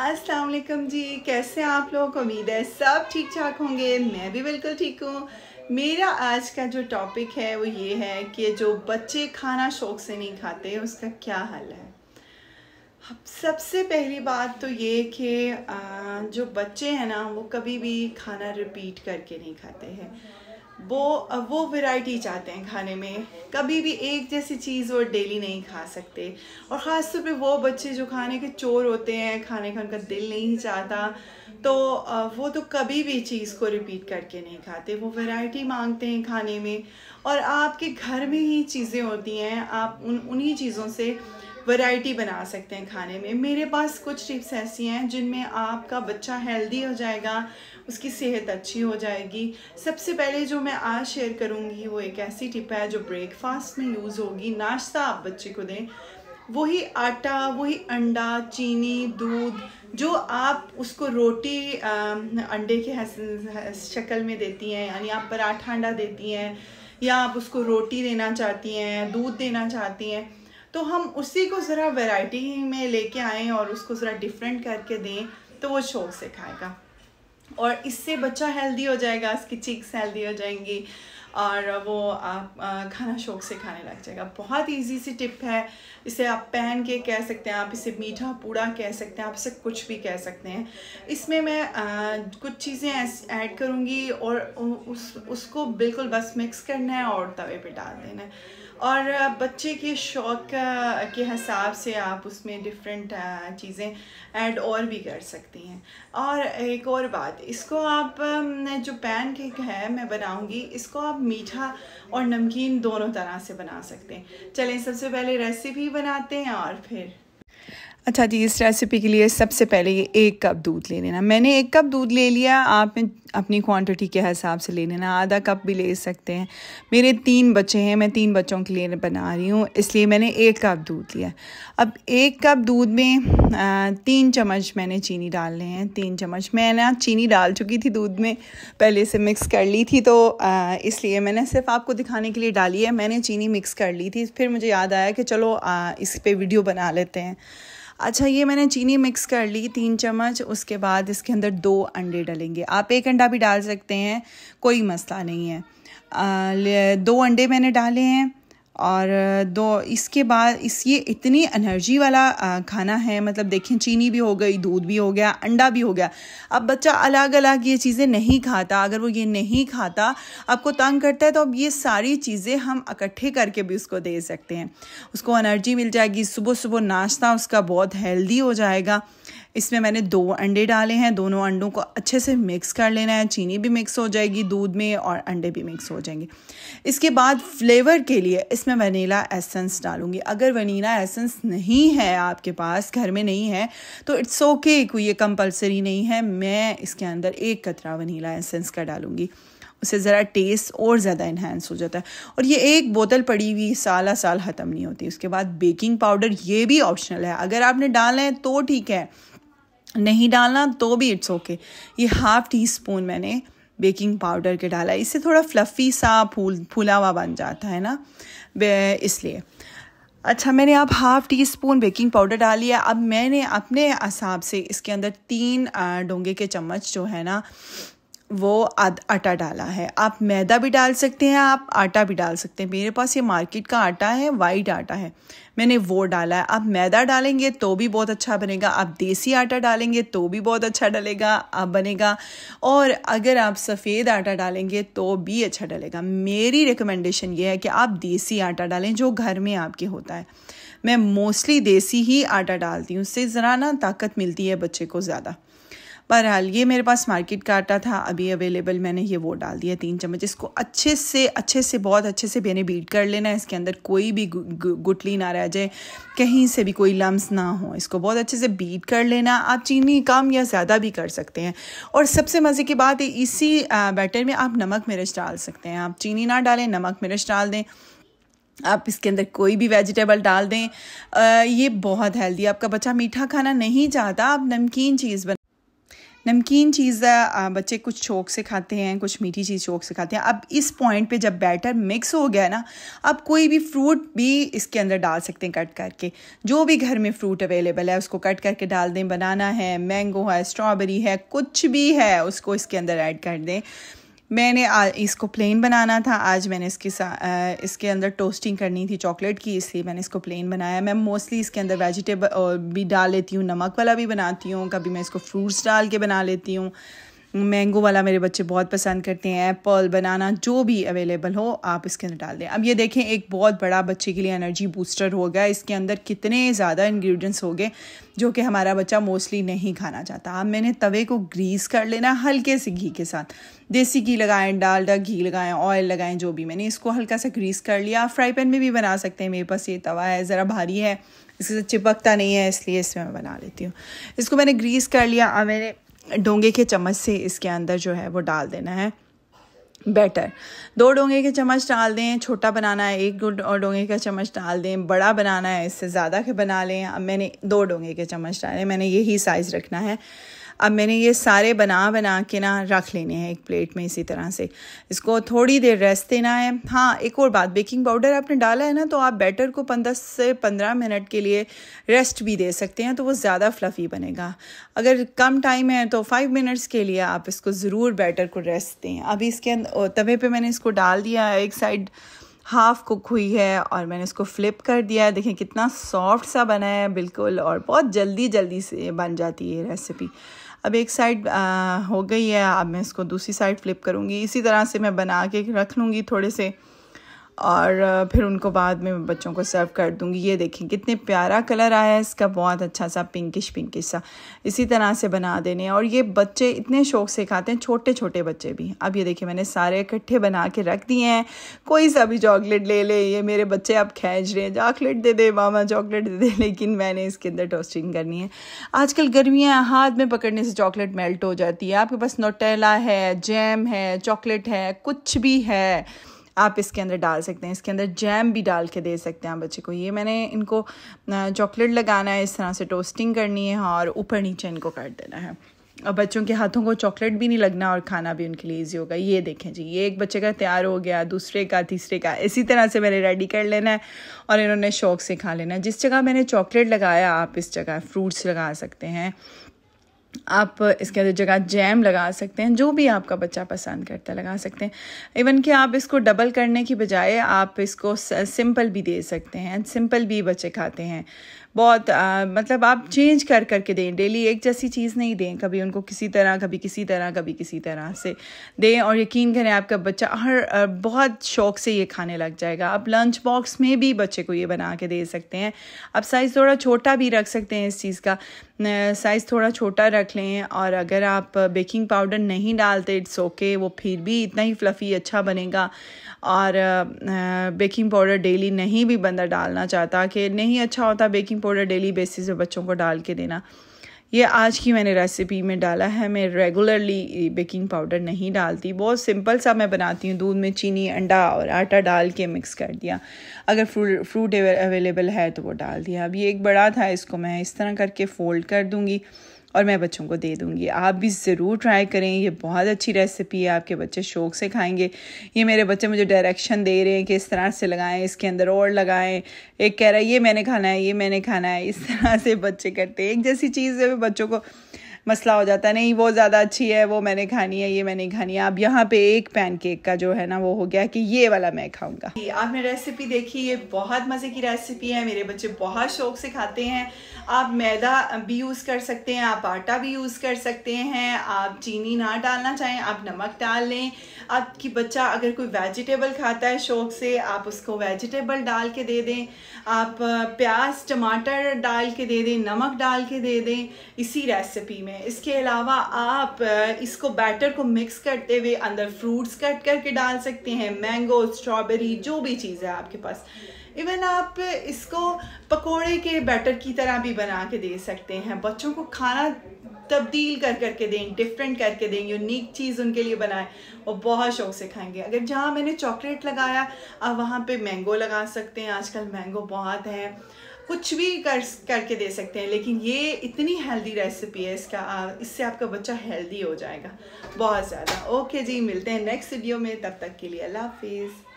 असलकम जी कैसे आप लोग उम्मीद है सब ठीक ठाक होंगे मैं भी बिल्कुल ठीक हूँ मेरा आज का जो टॉपिक है वो ये है कि जो बच्चे खाना शौक से नहीं खाते उसका क्या हल है सबसे पहली बात तो ये कि जो बच्चे हैं ना वो कभी भी खाना रिपीट करके नहीं खाते हैं वो वो वैरायटी चाहते हैं खाने में कभी भी एक जैसी चीज़ वो डेली नहीं खा सकते और ख़ास तौर पे वो बच्चे जो खाने के चोर होते हैं खाने का उनका दिल नहीं चाहता तो वो तो कभी भी चीज़ को रिपीट करके नहीं खाते वो वैरायटी मांगते हैं खाने में और आपके घर में ही चीज़ें होती हैं आप उन उन्हीं चीज़ों से वैरायटी बना सकते हैं खाने में मेरे पास कुछ टिप्स ऐसी हैं जिनमें आपका बच्चा हेल्दी हो जाएगा उसकी सेहत अच्छी हो जाएगी सबसे पहले जो मैं आज शेयर करूँगी वो एक ऐसी टिप है जो ब्रेकफास्ट में यूज़ होगी नाश्ता आप बच्चे को दें वही आटा वही अंडा चीनी दूध जो आप उसको रोटी आ, अंडे के शक्ल में देती हैं यानी आप पराठा अंडा देती हैं या आप उसको रोटी देना चाहती हैं दूध देना चाहती हैं तो हम उसी को ज़रा वैरायटी में लेके आएँ और उसको ज़रा डिफरेंट करके दें तो वो शौक से खाएगा और इससे बच्चा हेल्दी हो जाएगा उसकी चिक्स हेल्दी हो जाएंगी और वो आप खाना शौक से खाने लग जाएगा बहुत ईजी सी टिप है इसे आप पहन के कह सकते हैं आप इसे मीठा पूड़ा कह सकते हैं आप इसे कुछ भी कह सकते हैं इसमें मैं आ, कुछ चीज़ें ऐड करूँगी और उस उसको बिल्कुल बस मिक्स करना है और तवे पे डाल देना है और बच्चे के शौक के हिसाब से आप उसमें डिफरेंट चीज़ें ऐड और भी कर सकती हैं और एक और बात इसको आप जो पैन केक है मैं बनाऊंगी इसको आप मीठा और नमकीन दोनों तरह से बना सकते हैं चलें सबसे पहले रेसिपी बनाते हैं और फिर अच्छा जी इस रेसिपी के लिए सबसे पहले ये एक कप दूध ले लेना मैंने एक कप दूध ले लिया आपने अपनी क्वांटिटी के हिसाब से ले लेना आधा कप भी ले सकते हैं मेरे तीन बच्चे हैं मैं तीन बच्चों के लिए बना रही हूँ इसलिए मैंने एक कप दूध लिया अब एक कप दूध में आ, तीन चम्मच मैंने चीनी डालने हैं तीन चम्मच मैं ना चीनी डाल चुकी थी दूध में पहले से मिक्स कर ली थी तो इसलिए मैंने सिर्फ आपको दिखाने के लिए डाली है मैंने चीनी मिक्स कर ली थी फिर मुझे याद आया कि चलो इस पर वीडियो बना लेते हैं अच्छा ये मैंने चीनी मिक्स कर ली तीन चम्मच उसके बाद इसके अंदर दो अंडे डलेंगे आप एक अंडा भी डाल सकते हैं कोई मसला नहीं है आ, दो अंडे मैंने डाले हैं और दो इसके बाद इस ये इतनी एनर्जी वाला खाना है मतलब देखें चीनी भी हो गई दूध भी हो गया अंडा भी हो गया अब बच्चा अलग अलग ये चीज़ें नहीं खाता अगर वो ये नहीं खाता आपको तंग करता है तो अब ये सारी चीज़ें हम इकट्ठे करके भी उसको दे सकते हैं उसको एनर्जी मिल जाएगी सुबह सुबह नाश्ता उसका बहुत हेल्दी हो जाएगा इसमें मैंने दो अंडे डाले हैं दोनों अंडों को अच्छे से मिक्स कर लेना है चीनी भी मिक्स हो जाएगी दूध में और अंडे भी मिक्स हो जाएंगे इसके बाद फ्लेवर के लिए इसमें वनीला एसेंस डालूंगी अगर वनीला एसेंस नहीं है आपके पास घर में नहीं है तो इट्स ओके okay, कोई ये कंपलसरी नहीं है मैं इसके अंदर एक कतरा वनीला एसेंस का डालूंगी उससे ज़रा टेस्ट और ज़्यादा इन्हेंस हो जाता है और ये एक बोतल पड़ी हुई साला साल ख़त्म नहीं होती उसके बाद बेकिंग पाउडर ये भी ऑप्शनल है अगर आपने डाला है तो ठीक है नहीं डालना तो भी इट्स ओके ये हाफ टी स्पून मैंने बेकिंग पाउडर के डाला इससे थोड़ा फ्लफ़ी सा फूल फूला हुआ बन जाता है ना इसलिए अच्छा मैंने अब half teaspoon baking powder डाली है अब मैंने अपने हिसाब से इसके अंदर तीन डोंगे के चम्मच जो है ना वो आटा डाला है आप मैदा भी डाल सकते हैं आप आटा भी डाल सकते हैं मेरे पास ये मार्केट का आटा है वाइट आटा है मैंने वो डाला है आप मैदा डालेंगे तो भी बहुत अच्छा बनेगा आप देसी आटा डालेंगे तो भी बहुत अच्छा डलेगा आप बनेगा और अगर आप सफ़ेद आटा डालेंगे तो भी अच्छा डलेगा मेरी रिकमेंडेशन ये है कि आप देसी आटा डालें जो घर में आपके होता है मैं मोस्टली देसी ही आटा डालती हूँ उससे ज़रा ना ताकत मिलती है बच्चे को ज़्यादा बहरहाल ये मेरे पास मार्केट का आटा था अभी अवेलेबल मैंने ये वो डाल दिया तीन चम्मच इसको अच्छे से अच्छे से बहुत अच्छे से मैंने बीट कर लेना है इसके अंदर कोई भी गुटली ना रह जाए कहीं से भी कोई लम्स ना हो इसको बहुत अच्छे से बीट कर लेना आप चीनी कम या ज़्यादा भी कर सकते हैं और सबसे मज़े की बात है इसी बैटर में आप नमक मिर्च डाल सकते हैं आप चीनी ना डालें नमक मिर्च डाल दें आप इसके अंदर कोई भी वेजिटेबल डाल दें आ, ये बहुत हेल्दी आपका बच्चा मीठा खाना नहीं चाहता आप नमकीन चीज़ बना नमकीन चीज़ बच्चे कुछ शौक से खाते हैं कुछ मीठी चीज़ शौक से खाते हैं अब इस पॉइंट पे जब बैटर मिक्स हो गया ना आप कोई भी फ्रूट भी इसके अंदर डाल सकते हैं कट करके जो भी घर में फ्रूट अवेलेबल है उसको कट करके डाल दें बनाना है मैंगो है स्ट्रॉबेरी है कुछ भी है उसको इसके अंदर ऐड कर दें मैंने इसको प्लेन बनाना था आज मैंने इसके साथ इसके अंदर टोस्टिंग करनी थी चॉकलेट की इसलिए मैंने इसको प्लेन बनाया मैं मोस्टली इसके अंदर वेजिटेबल भी डाल लेती हूँ नमक वाला भी बनाती हूँ कभी मैं इसको फ्रूट्स डाल के बना लेती हूँ मैंगो वाला मेरे बच्चे बहुत पसंद करते हैं एप्पल बनाना जो भी अवेलेबल हो आप इसके अंदर डाल दें अब ये देखें एक बहुत बड़ा बच्चे के लिए एनर्जी बूस्टर हो गया इसके अंदर कितने ज़्यादा इन्ग्रीडियंट्स हो गए जो कि हमारा बच्चा मोस्टली नहीं खाना चाहता अब मैंने तवे को ग्रीस कर लेना हल्के से घी के साथ देसी घी लगाएं डालडा घी लगाएं ऑयल लगाएं जो भी मैंने इसको हल्का सा ग्रीस कर लिया आप फ्राई पैन में भी बना सकते हैं मेरे पास ये तवा है ज़रा भारी है इसके साथ चिपकता नहीं है इसलिए इसमें मैं बना लेती हूँ इसको मैंने ग्रीस कर लिया अब मैंने डोंगे के चम्मच से इसके अंदर जो है वो डाल देना है बेटर दो डोंगे के चम्मच डाल दें छोटा बनाना है एक डोंगे का चम्मच डाल दें बड़ा बनाना है इससे ज़्यादा के बना लें अब मैंने दो डोंगे के चम्मच डाले मैंने यही साइज़ रखना है अब मैंने ये सारे बना बना के ना रख लेने हैं एक प्लेट में इसी तरह से इसको थोड़ी देर रेस्ट देना है हाँ एक और बात बेकिंग पाउडर आपने डाला है ना तो आप बैटर को पंद्रह से पंद्रह मिनट के लिए रेस्ट भी दे सकते हैं तो वो ज़्यादा फ्लफ़ी बनेगा अगर कम टाइम है तो फाइव मिनट्स के लिए आप इसको ज़रूर बैटर को रेस्ट दें अभी इसके अं-, तवे पर मैंने इसको डाल दिया एक साइड हाफ़ कुक हुई है और मैंने इसको फ्लिप कर दिया है देखें कितना सॉफ्ट सा बना है बिल्कुल और बहुत जल्दी जल्दी से बन जाती है रेसिपी अब एक साइड हो गई है अब मैं इसको दूसरी साइड फ्लिप करूँगी इसी तरह से मैं बना के रख लूँगी थोड़े से और फिर उनको बाद में बच्चों को सर्व कर दूंगी ये देखें कितने प्यारा कलर आया है इसका बहुत अच्छा सा पिंकिश पिंकिश सा इसी तरह से बना देने और ये बच्चे इतने शौक से खाते हैं छोटे छोटे बच्चे भी अब ये देखिए मैंने सारे इकट्ठे बना के रख दिए हैं कोई सा भी चॉकलेट ले ले ये मेरे बच्चे अब खेच रहे हैं चॉकलेट दे दे मामा चॉकलेट दे दे लेकिन मैंने इसके अंदर टोस्टिंग करनी है आजकल गर्मियाँ हाथ में पकड़ने से चॉकलेट मेल्ट हो जाती है आपके पास नोटेला है जैम है चॉकलेट है कुछ भी है आप इसके अंदर डाल सकते हैं इसके अंदर जैम भी डाल के दे सकते हैं बच्चे को ये मैंने इनको चॉकलेट लगाना है इस तरह से टोस्टिंग करनी है और ऊपर नीचे इनको काट देना है और बच्चों के हाथों को चॉकलेट भी नहीं लगना और खाना भी उनके लिए ईजी होगा ये देखें जी ये एक बच्चे का तैयार हो गया दूसरे का तीसरे का इसी तरह से मैंने रेडी कर लेना है और इन्होंने शौक से खा लेना है जिस जगह मैंने चॉकलेट लगाया आप इस जगह फ्रूट्स लगा सकते हैं आप इसके अंदर जगह जैम लगा सकते हैं जो भी आपका बच्चा पसंद करता है लगा सकते हैं इवन कि आप इसको डबल करने की बजाय आप इसको सिंपल भी दे सकते हैं सिंपल भी बच्चे खाते हैं बहुत आ, मतलब आप चेंज कर करके दें डेली एक जैसी चीज़ नहीं दें कभी उनको किसी तरह कभी किसी तरह कभी किसी तरह से दें और यकीन करें आपका बच्चा हर बहुत शौक से ये खाने लग जाएगा आप लंच बॉक्स में भी बच्चे को ये बना के दे सकते हैं आप साइज़ थोड़ा छोटा भी रख सकते हैं इस चीज़ का साइज़ थोड़ा छोटा रख लें और अगर आप बेकिंग पाउडर नहीं डालते इट्स ओके वो फिर भी इतना ही फ्लफ़ी अच्छा बनेगा और बेकिंग पाउडर डेली नहीं भी बंदा डालना चाहता कि नहीं अच्छा होता baking baking powder daily basis पे बच्चों को डाल के देना ये आज की मैंने रेसिपी में डाला है मैं रेगुलरली बेकिंग पाउडर नहीं डालती बहुत सिंपल सा मैं बनाती हूँ दूध में चीनी अंडा और आटा डाल के मिक्स कर दिया अगर फ्रूट फ्रूट अवेलेबल है तो वो डाल दिया अब ये एक बड़ा था इसको मैं इस तरह करके फ़ोल्ड कर दूँगी और मैं बच्चों को दे दूँगी आप भी ज़रूर ट्राई करें ये बहुत अच्छी रेसिपी है आपके बच्चे शौक से खाएंगे ये मेरे बच्चे मुझे डायरेक्शन दे रहे हैं कि इस तरह से लगाएं इसके अंदर और लगाएं एक कह रहा है ये मैंने खाना है ये मैंने खाना है इस तरह से बच्चे करते हैं एक जैसी चीज़ है बच्चों को मसला हो जाता है नहीं वो ज़्यादा अच्छी है वो मैंने खानी है ये मैंने खानी है अब यहाँ पे एक पैनकेक का जो है ना वो हो गया कि ये वाला मैं खाऊंगा आपने रेसिपी देखी ये बहुत मज़े की रेसिपी है मेरे बच्चे बहुत शौक से खाते हैं आप मैदा भी यूज़ कर सकते हैं आप आटा भी यूज़ कर सकते हैं आप चीनी ना डालना चाहें आप नमक डाल लें आपकी बच्चा अगर कोई वेजिटेबल खाता है शौक से आप उसको वेजिटेबल डाल के दे दें आप प्याज टमाटर डाल के दे दें नमक डाल के दे दें इसी रेसिपी में में इसके अलावा आप इसको बैटर को मिक्स करते हुए अंदर फ्रूट्स कट करके डाल सकते हैं मैंगो स्ट्रॉबेरी जो भी चीज़ है आपके पास इवन आप इसको पकोड़े के बैटर की तरह भी बना के दे सकते हैं बच्चों को खाना तब्दील कर करके दें डिफरेंट करके दें यूनिक चीज़ उनके लिए बनाए और बहुत शौक से खाएंगे अगर जहाँ मैंने चॉकलेट लगाया आप वहाँ पे मैंगो लगा सकते हैं आजकल मैंगो बहुत है कुछ भी कर करके दे सकते हैं लेकिन ये इतनी हेल्दी रेसिपी है इसका इससे आपका बच्चा हेल्दी हो जाएगा बहुत ज़्यादा ओके जी मिलते हैं नेक्स्ट वीडियो में तब तक के लिए अल्लाह हाफिज़